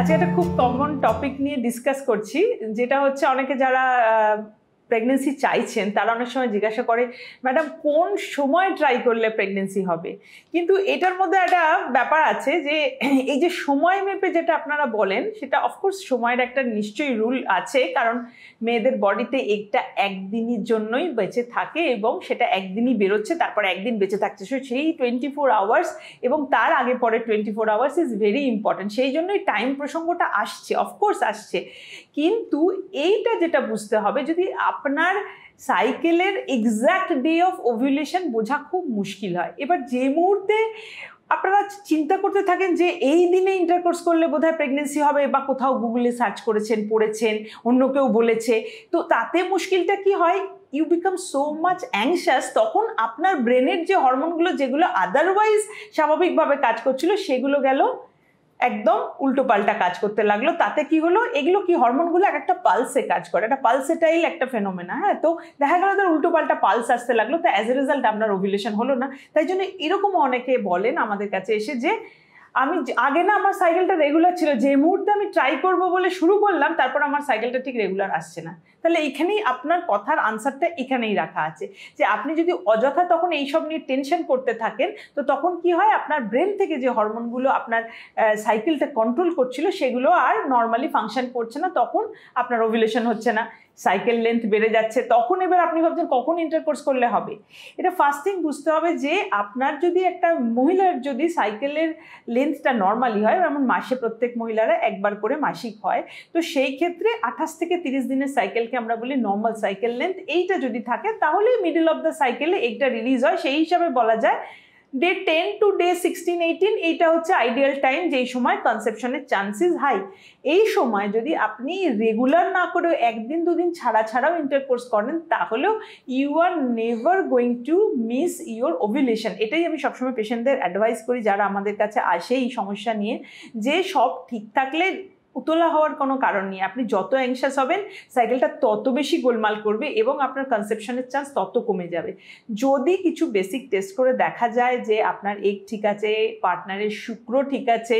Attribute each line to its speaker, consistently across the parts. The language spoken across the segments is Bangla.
Speaker 1: আজকে একটা খুব কমন টপিক নিয়ে ডিসকাস করছি যেটা হচ্ছে অনেকে যারা প্রেগনেন্সি চাইছেন তারা অনেক সময় জিজ্ঞাসা করে ম্যাডাম কোন সময় ট্রাই করলে প্রেগনেন্সি হবে কিন্তু এটার মধ্যে একটা ব্যাপার আছে যে এই যে সময় মেপে যেটা আপনারা বলেন সেটা অফকোর্স সময়ের একটা নিশ্চয়ই রুল আছে কারণ মেয়েদের বডিতে একটা একদিনের জন্যই বেঁচে থাকে এবং সেটা একদিনই বেরোচ্ছে তারপর একদিন বেঁচে থাকছে সো সেই টোয়েন্টি ফোর আওয়ার্স এবং তার আগে পরে twenty four hours is very important সেই জন্যই টাইম প্রসঙ্গটা আসছে অফকোর্স আসছে কিন্তু এইটা যেটা বুঝতে হবে যদি আপনার সাইকেলের এক্স্যাক্ট ডে অফ ওভিউলেশন বোঝা খুব মুশকিল হয় এবার যে মুহূর্তে আপনারা চিন্তা করতে থাকেন যে এই দিনে ইন্টারকোর্স করলে বোধহয় প্রেগনেন্সি হবে বা কোথাও গুগলে সার্চ করেছেন পড়েছেন অন্য কেউ বলেছে তো তাতে মুশকিলটা কি হয় you become so much anxious তখন আপনার ব্রেনের যে হরমোনগুলো যেগুলো আদারওয়াইজ স্বাভাবিকভাবে কাজ করছিল সেগুলো গেল একদম উল্টো পাল্টা কাজ করতে লাগলো তাতে কি হলো এগুলো কি হরমোনগুলো এক একটা পালসে কাজ করে একটা পালসেটাইল একটা ফেনোমেনা হ্যাঁ তো দেখা গেলো তার উল্টো পাল্টা পালস আসতে লাগলো তো অ্যাজ এ রেজাল্ট আপনার ওভিলেশন হলো না তাই জন্য এরকমও অনেকে বলেন আমাদের কাছে এসে যে আমি আগে না আমার সাইকেলটা রেগুলার ছিল যে মুহূর্তে আমি ট্রাই করব বলে শুরু করলাম তারপর আমার সাইকেলটা ঠিক রেগুলার আসছে না তাহলে এখানেই আপনার কথার আনসারটা এখানেই রাখা আছে যে আপনি যদি অযথা তখন এইসব নিয়ে টেনশন করতে থাকেন তো তখন কি হয় আপনার ব্রেন থেকে যে হরমোনগুলো আপনার সাইকেলটা কন্ট্রোল করছিল সেগুলো আর নর্মালি ফাংশন করছে না তখন আপনার ওভিলেশন হচ্ছে না সাইকেল লেন্থ বেড়ে যাচ্ছে তখন এবার আপনি ভাবছেন কখন ইন্টারকোর্স করলে হবে এটা ফার্স্ট থিং বুঝতে হবে যে আপনার যদি একটা মহিলার যদি সাইকেলের লেন্থটা নর্মালি হয় যেমন মাসে প্রত্যেক মহিলারা একবার করে মাসিক হয় তো সেই ক্ষেত্রে আঠাশ থেকে তিরিশ দিনের সাইকেলকে আমরা বলি নর্মাল সাইকেল লেন্থ এইটা যদি থাকে তাহলে মিডল অফ দ্য সাইকেলে এইটা রিলিজ হয় সেই হিসাবে বলা যায় day ten to day sixteen eighteen এইটা হচ্ছে আইডিয়াল টাইম যেই সময় কনসেপশনের চান্সেস হাই এই সময় যদি আপনি রেগুলার না করেও একদিন দুদিন ছাড়া ছাড়াও ইন্টারকোর্স করেন তাহলেও you are never going to miss your ovulation এটাই আমি সবসময় পেশেন্টদের অ্যাডভাইস করি যারা আমাদের কাছে আসে এই সমস্যা নিয়ে যে সব ঠিক থাকলে উতলা হওয়ার কোনো কারণ নেই আপনি যত অ্যাংশাস হবেন সাইকেলটা তত বেশি গোলমাল করবে এবং আপনার কনসেপশনের চান্স তত কমে যাবে যদি কিছু বেসিক টেস্ট করে দেখা যায় যে আপনার এক ঠিক আছে পার্টনারের শুক্র ঠিক আছে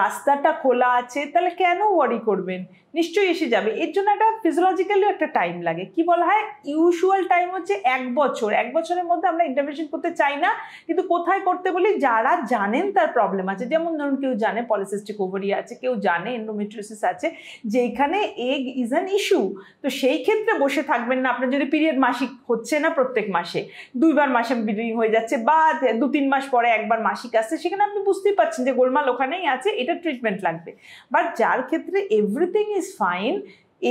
Speaker 1: রাস্তাটা খোলা আছে তাহলে কেন ওয়ারি করবেন নিশ্চয়ই এসে যাবে এর জন্য একটা ফিজিওলজিক্যালি একটা টাইম লাগে কি বলা হয় ইউজুয়াল টাইম হচ্ছে এক বছর এক বছরের মধ্যে আমরা ইন্টারভেনশন করতে চাই না কিন্তু কোথায় করতে বলি যারা জানেন তার প্রবলেম আছে যেমন ধরুন কেউ জানে পলিসিস্টিক ওভারি আছে কেউ জানে এন্ডোমি ইউট্রেসিস আছে যেখানে এগ ইজ অ্যান ইস্যু তো সেই ক্ষেত্রে বসে থাকবেন না আপনার যদি পিরিয়ড মাসিক হচ্ছে না প্রত্যেক মাসে দুইবার মাসে ব্লিডিং হয়ে যাচ্ছে বা দু তিন মাস পরে একবার মাসিক আসছে সেখানে আপনি বুঝতেই পারছেন যে গোলমাল ওখানেই আছে এটা ট্রিটমেন্ট লাগবে বাট যার ক্ষেত্রে everything is fine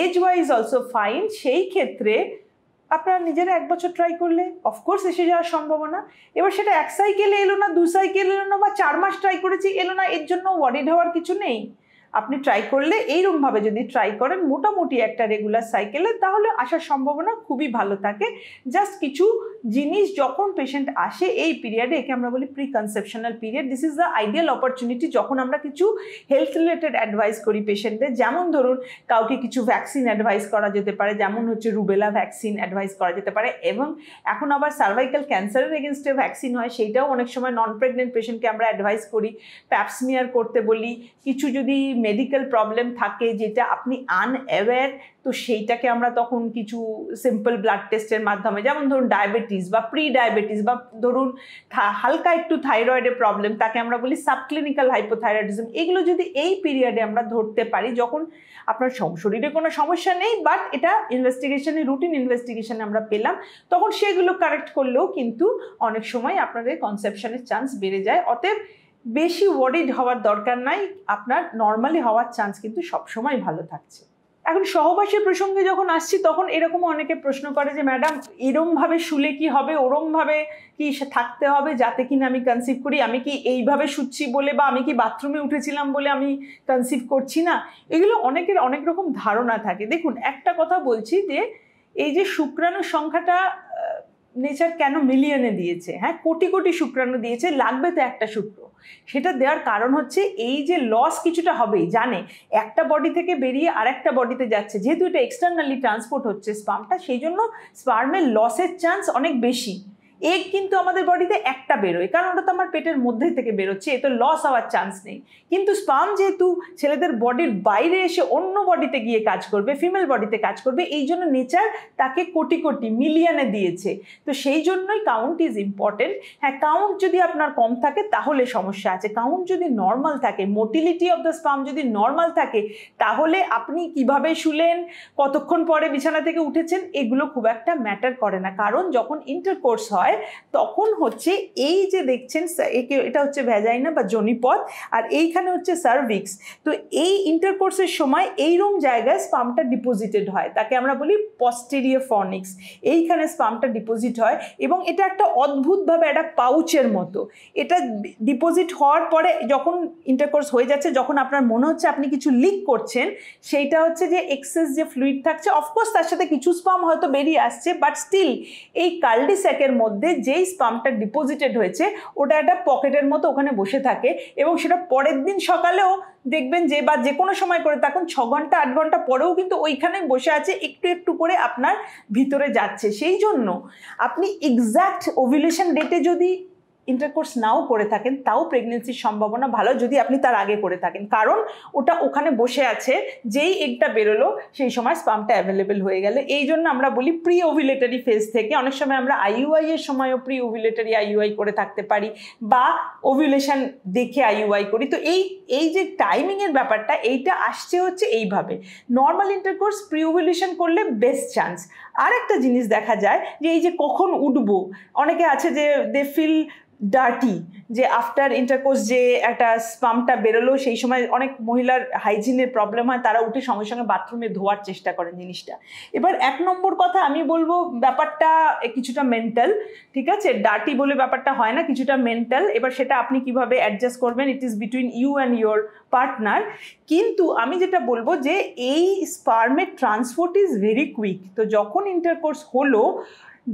Speaker 1: age wise also fine সেই ক্ষেত্রে আপনারা নিজেরা এক বছর ট্রাই করলে অফকোর্স এসে যাওয়ার সম্ভাবনা এবার সেটা এক সাইকেলে এলো না দু সাইকেল এলো না বা চার মাস ট্রাই করেছি এলো না এর জন্য ওয়ারিড হওয়ার কিছু নেই আপনি ট্রাই করলে এইরকমভাবে যদি ট্রাই করেন মোটামুটি একটা রেগুলার সাইকেলে তাহলে আসার সম্ভাবনা খুবই ভালো থাকে জাস্ট কিছু জিনিস যখন পেশেন্ট আসে এই পিরিয়ডে একে আমরা বলি pre conceptional period this is the ideal opportunity যখন আমরা কিছু হেলথ রিলেটেড অ্যাডভাইস করি পেশেন্টদের যেমন ধরুন কাউকে কিছু ভ্যাকসিন অ্যাডভাইস করা যেতে পারে যেমন হচ্ছে রুবেলা ভ্যাকসিন অ্যাডভাইস করা যেতে পারে এবং এখন আবার সার্ভাইকাল ক্যান্সারের এগেনস্টে ভ্যাকসিন হয় সেইটাও অনেক সময় নন প্রেগনেন্ট পেশেন্টকে আমরা অ্যাডভাইস করি প্যাপসমিয়ার করতে বলি কিছু যদি মেডিকেল প্রবলেম থাকে যেটা আপনি আনঅ্যাওয়্যার তো সেইটাকে আমরা তখন কিছু সিম্পল ব্লাড টেস্টের মাধ্যমে যেমন ধরুন ডায়াবেটিস ডায়াবেটিস বা প্রি ডায়াবেটিস বা ধরুন হালকা একটু থাইরয়েডের প্রবলেম তাকে আমরা বলি সাবক্লিনিক্যাল হাইপোথাইরয়েডিজম এগুলো যদি এই পিরিয়ডে আমরা ধরতে পারি যখন আপনার শরীরে কোনো সমস্যা নেই বাট এটা ইনভেস্টিগেশনে রুটিন ইনভেস্টিগেশনে আমরা পেলাম তখন সেগুলো কারেক্ট করলেও কিন্তু অনেক সময় আপনাদের কনসেপশনের চান্স বেড়ে যায় অতএব বেশি ওয়ারিড হওয়ার দরকার নাই আপনার নর্মালি হওয়ার চান্স কিন্তু সবসময় ভালো থাকছে এখন সহবাসের প্রসঙ্গে যখন আসছি তখন এরকম অনেকে প্রশ্ন করে যে ম্যাডাম এরমভাবে শুলে কি হবে ওরমভাবে কি থাকতে হবে যাতে কিনা আমি কনসিভ করি আমি কি এইভাবে শুচ্ছি বলে বা আমি কি বাথরুমে উঠেছিলাম বলে আমি কনসিভ করছি না এগুলো অনেকের অনেক রকম ধারণা থাকে দেখুন একটা কথা বলছি যে এই যে শুক্রাণু সংখ্যাটা নেচার কেন মিলিয়নে দিয়েছে হ্যাঁ কোটি কোটি শুক্রাণু দিয়েছে লাগবে তো একটা শুক্র সেটা দেওয়ার কারণ হচ্ছে এই যে লস কিছুটা হবেই জানে একটা বডি থেকে বেরিয়ে আর একটা বডিতে যাচ্ছে যেহেতু এটা এক্সটার্নালি ট্রান্সপোর্ট হচ্ছে স্পামটা সেই জন্য স্পার্মের লসের চান্স অনেক বেশি এগ কিন্তু আমাদের বডিতে একটা বেরোয় কারণ ওটা তো আমার পেটের মধ্যে থেকে বেরোচ্ছে এ তো লস হওয়ার চান্স নেই কিন্তু স্পাম যেহেতু ছেলেদের বডির বাইরে এসে অন্য বডিতে গিয়ে কাজ করবে ফিমেল বডিতে কাজ করবে এই জন্য নেচার তাকে কোটি কোটি মিলিয়নে দিয়েছে তো সেই জন্যই কাউন্ট ইজ ইম্পর্টেন্ট হ্যাঁ কাউন্ট যদি আপনার কম থাকে তাহলে সমস্যা আছে কাউন্ট যদি নর্মাল থাকে মোটিলিটি অফ দ্য স্পাম যদি নর্মাল থাকে তাহলে আপনি কিভাবে শুলেন কতক্ষণ পরে বিছানা থেকে উঠেছেন এগুলো খুব একটা ম্যাটার করে না কারণ যখন ইন্টারকোর্স হয় হয় তখন হচ্ছে এই যে দেখছেন এটা হচ্ছে ভ্যাজাইনা বা জনিপথ আর এইখানে হচ্ছে সার্ভিক্স তো এই ইন্টারকোর্সের সময় এইরকম জায়গায় স্পামটা ডিপোজিটেড হয় তাকে আমরা বলি পস্টেরিয়া ফর্নিক্স এইখানে স্পামটা ডিপোজিট হয় এবং এটা একটা অদ্ভুতভাবে একটা পাউচের মতো এটা ডিপোজিট হওয়ার পরে যখন ইন্টারকোর্স হয়ে যাচ্ছে যখন আপনার মনে হচ্ছে আপনি কিছু লিক করছেন সেইটা হচ্ছে যে এক্সেস যে ফ্লুইড থাকছে অফকোর্স তার সাথে কিছু স্পাম হয়তো বেরিয়ে আসছে বাট স্টিল এই কালডিস্যাকের মধ্যে মধ্যে যেই স্পামটা ডিপোজিটেড হয়েছে ওটা একটা পকেটের মতো ওখানে বসে থাকে এবং সেটা পরের দিন সকালেও দেখবেন যে বা যে কোনো সময় করে তখন ছ ঘন্টা আট ঘন্টা পরেও কিন্তু ওইখানে বসে আছে একটু একটু করে আপনার ভিতরে যাচ্ছে সেই জন্য আপনি এক্স্যাক্ট ওভিলেশন ডেটে যদি ইন্টারকোর্স নাও করে থাকেন তাও প্রেগনেন্সির সম্ভাবনা ভালো যদি আপনি তার আগে করে থাকেন কারণ ওটা ওখানে বসে আছে যেই এগটা বেরোলো সেই সময় স্পামটা অ্যাভেলেবেল হয়ে গেলে এই জন্য আমরা বলি প্রি ওভিলেটারি ফেজ থেকে অনেক সময় আমরা আইউআই এর সময়ও প্রি ওভিলেটারি আইউআই করে থাকতে পারি বা ওভিউলেশন দেখে আইউআই করি তো এই এই যে টাইমিংয়ের ব্যাপারটা এইটা আসছে হচ্ছে এইভাবে নর্মাল ইন্টারকোর্স প্রি ওভিউলেশন করলে বেস্ট চান্স আর একটা জিনিস দেখা যায় যে এই যে কখন উঠবো অনেকে আছে যে দে ফিল ডার্টি যে আফটার ইন্টারকোর্স যে একটা স্পামটা বেরোলো সেই সময় অনেক মহিলার হাইজিনের প্রবলেম হয় তারা উঠে সঙ্গে সঙ্গে বাথরুমে ধোয়ার চেষ্টা করেন জিনিসটা এবার এক নম্বর কথা আমি বলবো ব্যাপারটা কিছুটা মেন্টাল ঠিক আছে ডার্টি বলে ব্যাপারটা হয় না কিছুটা মেন্টাল এবার সেটা আপনি কিভাবে অ্যাডজাস্ট করবেন it is between you and your partner কিন্তু আমি যেটা বলবো যে এই স্পার্মের ট্রান্সপোর্ট ইজ ভেরি কুইক তো যখন ইন্টারকোর্স হলো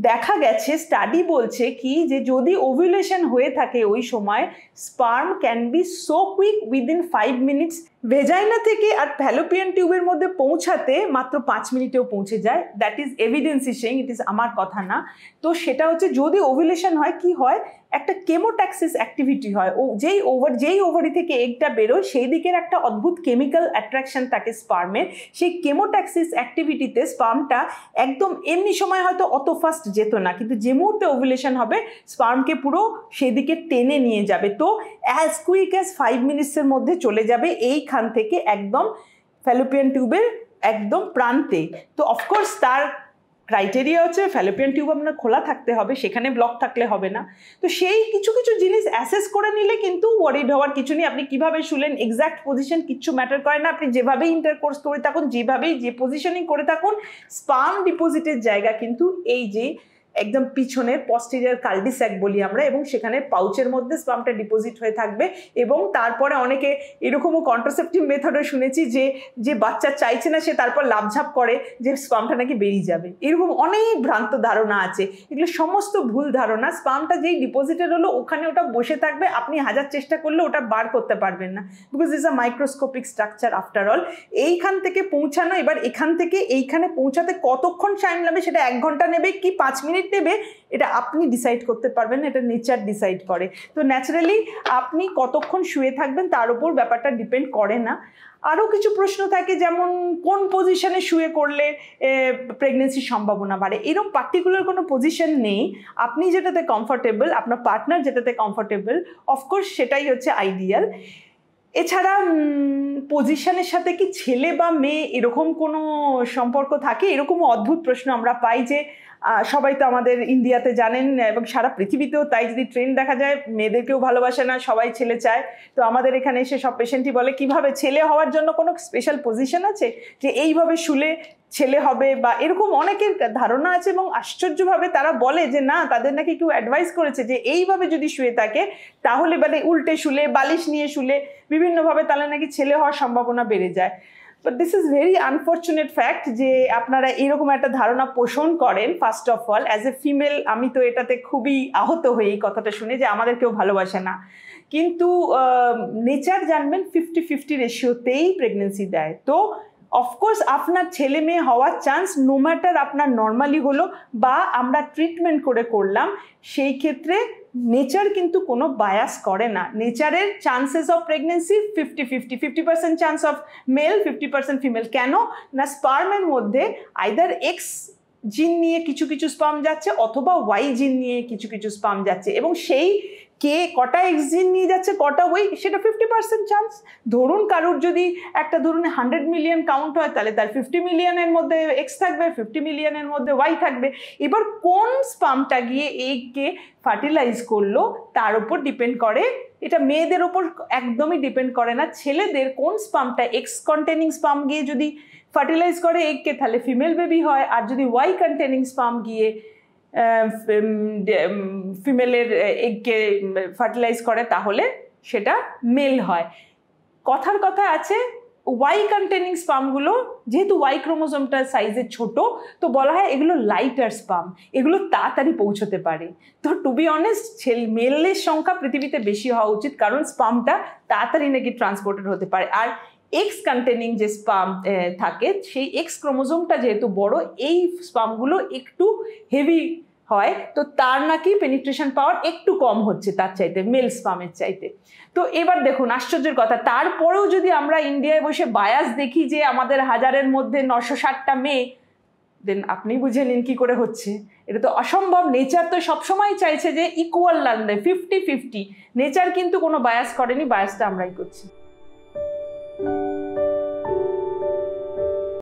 Speaker 1: দেখা গেছে স্টাডি বলছে কি যে যদি ওভুলেশন হয়ে থাকে ওই সময় sperm can be so quick within five minutes vagina থেকে আর ফ্যালোপিয়ান টিউবের মধ্যে পৌঁছাতে মাত্র পাঁচ মিনিটেও পৌঁছে যায় that is evidence saying it is আমার কথা না তো সেটা হচ্ছে যদি ওভুলেশন হয় কি হয় একটা কেমোট্যাক্সিস অ্যাক্টিভিটি হয় ও যেই ওভার যেই ওভারি থেকে এগটা বেরোয় সেই দিকের একটা অদ্ভুত কেমিক্যাল অ্যাট্রাকশন থাকে স্পার্মের সেই কেমোট্যাক্সিস অ্যাক্টিভিটিতে স্পার্মটা একদম এমনি সময় হয়তো অত ফাস্ট যেত না কিন্তু যে মুহূর্তে ওভিলেশন হবে স্পার্মকে পুরো সেদিকে টেনে নিয়ে যাবে তো অ্যাজ কুইক অ্যাজ ফাইভ মিনিটসের মধ্যে চলে যাবে এই এইখান থেকে একদম ফ্যালোপিয়ান টিউবের একদম প্রান্তে তো অফকোর্স তার ক্রাইটেরিয়া হচ্ছে ফ্যালোপিয়ান টিউব আপনার খোলা থাকতে হবে সেখানে ব্লক থাকলে হবে না তো সেই কিছু কিছু জিনিস অ্যাসেস করে নিলে কিন্তু ওয়ারিড হওয়ার কিছু নেই আপনি কীভাবে শুলেন এক্স্যাক্ট পজিশন কিচ্ছু ম্যাটার করে না আপনি যেভাবেই ইন্টারকোর্স করে থাকুন যেভাবেই যে পজিশনিং করে থাকুন স্পাম ডিপোজিটের জায়গা কিন্তু এই যে একদম পিছনে পস্টিরিয়ার কাল্ডিস্যাক বলি আমরা এবং সেখানে পাউচের মধ্যে স্পামটা ডিপোজিট হয়ে থাকবে এবং তারপরে অনেকে এরকমও কন্ট্রাসেপটিভ মেথডও শুনেছি যে যে বাচ্চা চাইছে না সে তারপর লাভঝাপ করে যে স্পামটা নাকি বেরিয়ে যাবে এরকম অনেক ভ্রান্ত ধারণা আছে এগুলো সমস্ত ভুল ধারণা স্পামটা যেই ডিপোজিটেড হলো ওখানে ওটা বসে থাকবে আপনি হাজার চেষ্টা করলে ওটা বার করতে পারবেন না because is a microscopic structure after all এইখান থেকে পৌঁছানো এবার এখান থেকে এইখানে পৌঁছাতে কতক্ষণ টাইম লাগবে সেটা এক ঘন্টা নেবে কি পাঁচ মিনিট দেবে এটা আপনি ডিসাইড করতে পারবেন এটা নেচার ডিসাইড করে তো ন্যাচারালি আপনি কতক্ষণ শুয়ে থাকবেন তার উপর ব্যাপারটা ডিপেন্ড করে না আরও কিছু প্রশ্ন থাকে যেমন কোন পজিশনে শুয়ে করলে প্রেগনেন্সির সম্ভাবনা বাড়ে এরকম পার্টিকুলার কোনো পজিশন নেই আপনি যেটাতে কমফর্টেবল আপনার পার্টনার যেটাতে কমফর্টেবল অফকোর্স সেটাই হচ্ছে আইডিয়াল এছাড়া পজিশনের সাথে কি ছেলে বা মেয়ে এরকম কোনো সম্পর্ক থাকে এরকম অদ্ভুত প্রশ্ন আমরা পাই যে সবাই তো আমাদের ইন্ডিয়াতে জানেন এবং সারা পৃথিবীতেও তাই যদি ট্রেন দেখা যায় মেয়েদেরকেও ভালোবাসে না সবাই ছেলে চায় তো আমাদের এখানে এসে সব পেশেন্টই বলে কিভাবে ছেলে হওয়ার জন্য কোনো স্পেশাল পজিশন আছে যে এইভাবে শুলে ছেলে হবে বা এরকম অনেকের ধারণা আছে এবং আশ্চর্যভাবে তারা বলে যে না তাদের নাকি কেউ অ্যাডভাইস করেছে যে এইভাবে যদি শুয়ে থাকে তাহলে মানে উল্টে শুলে বালিশ নিয়ে শুলে বিভিন্নভাবে তাহলে নাকি ছেলে হওয়ার সম্ভাবনা বেড়ে যায় but this is very unfortunate fact যে আপনারা এরকম একটা ধারণা পোষণ করেন first of all as a female আমি তো এটাতে খুবই আহত হই এই কথাটা শুনে যে আমাদের কেউ ভালোবাসে না কিন্তু নেচার জানবেন ফিফটি ফিফটি রেশিওতেই প্রেগনেন্সি দেয় তো অফকোর্স আপনার ছেলে মেয়ে হওয়ার চান্স নো ম্যাটার আপনার নর্মালি হলো বা আমরা ট্রিটমেন্ট করে করলাম সেই ক্ষেত্রে নেচার কিন্তু কোনো বায়াস করে না নেচারের chances of pregnancy fifty fifty fifty percent chance of male fifty percent female কেন না স্পার্মের মধ্যে আইদার এক্স জিন নিয়ে কিছু কিছু স্পাম যাচ্ছে অথবা ওয়াই জিন নিয়ে কিছু কিছু স্পাম যাচ্ছে এবং সেই কে কটা এক্সিট নিয়ে যাচ্ছে কটা ওই সেটা ফিফটি পার্সেন্ট চান্স ধরুন কারোর যদি একটা ধরুন হান্ড্রেড মিলিয়ন কাউন্ট হয় তাহলে তার ফিফটি মিলিয়নের মধ্যে এক্স থাকবে ফিফটি মিলিয়নের মধ্যে ওয়াই থাকবে এবার কোন স্পামটা গিয়ে এগকে ফার্টিলাইজ করলো তার উপর ডিপেন্ড করে এটা মেয়েদের ওপর একদমই ডিপেন্ড করে না ছেলেদের কোন স্পামটা এক্স কন্টেনিং স্পাম গিয়ে যদি ফার্টিলাইজ করে এগকে তাহলে ফিমেল বেবি হয় আর যদি ওয়াই কন্টেনিং স্পাম গিয়ে ফিমেলের এগকে ফার্টিলাইজ করে তাহলে সেটা মেল হয় কথার কথা আছে ওয়াই কন্টেনিং স্পামগুলো যেহেতু ওয়াই ক্রোমোজোমটার সাইজে ছোট তো বলা হয় এগুলো লাইটার স্পাম এগুলো তাড়াতাড়ি পৌঁছতে পারে তো টু বি অনেস্ট ছেলে মেলের সংখ্যা পৃথিবীতে বেশি হওয়া উচিত কারণ স্পামটা তাড়াতাড়ি নাকি ট্রান্সপোর্টেড হতে পারে আর এক্স কন্টেনিং যে স্পাম থাকে সেই এক্স ক্রোমোজোমটা যেহেতু বড় এই স্পামগুলো একটু হেভি হয় তো তার নাকি পেনিট্রেশন পাওয়ার একটু কম হচ্ছে তার চাইতে মেল স্পামের চাইতে তো এবার দেখুন আশ্চর্যের কথা তারপরেও যদি আমরা ইন্ডিয়ায় বসে বায়াস দেখি যে আমাদের হাজারের মধ্যে নশো ষাটটা মেয়ে দেন আপনি বুঝে নিন কী করে হচ্ছে এটা তো অসম্ভব নেচার তো সবসময় চাইছে যে ইকুয়াল লাগলে ফিফটি ফিফটি নেচার কিন্তু কোনো বায়াস করেনি বায়াসটা আমরাই করছি